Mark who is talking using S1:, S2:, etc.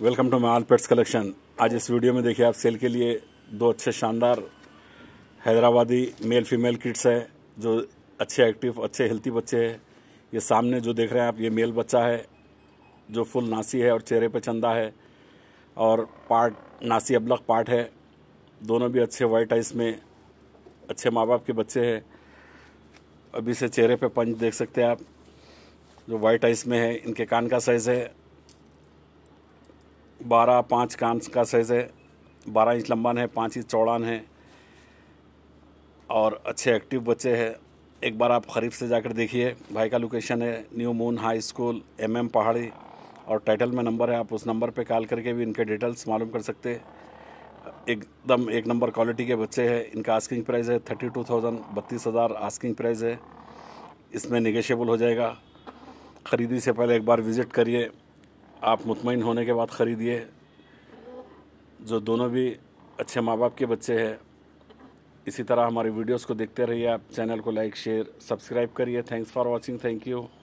S1: welcome to all pets collection आज इस video में देखिए आप सेल के लिए दो अच्छे शानदार हैदराबादी मेल फीमेल किट्स है जो अच्छे एक्टिव अच्छे हेल्थी बच्चे हैं ये सामने जो देख रहे हैं आप ये मेल बच्चा है जो फुल नासी है और चेहरे पे चंदा है और पार्ट नासी अबलग पार्ट है दोनों भी अच्छे वाइट आइस में अच्छे माँ बाप के बच्चे हैं अभी से चेहरे पर पंच देख सकते हैं आप जो वाइट आइस में है इनके कान का साइज़ है बारह पाँच कान का साइज़ है बारह इंच लंबा है पाँच इंच चौड़ान है और अच्छे एक्टिव बच्चे हैं एक बार आप खरीफ से जाकर देखिए भाई का लोकेशन है new moon high school M M पहाड़ी और टाइटल में नंबर है आप उस नंबर पे कॉल करके भी इनके डिटेल्स मालूम कर सकते हैं एकदम एक नंबर क्वालिटी के बच्चे हैं इनका आस्किंग प्राइस है थर्टी टू थाउजेंड बत्तीस हज़ार आस्किंग प्राइस है इसमें निगेशियबल हो जाएगा ख़रीदी से पहले एक बार विज़िट करिए आप मुतमिन होने के बाद ख़रीदिए जो दोनों भी अच्छे माँ बाप के बच्चे हैं इसी तरह हमारी वीडियोस को देखते रहिए आप चैनल को लाइक शेयर सब्सक्राइब करिए thanks for watching thank you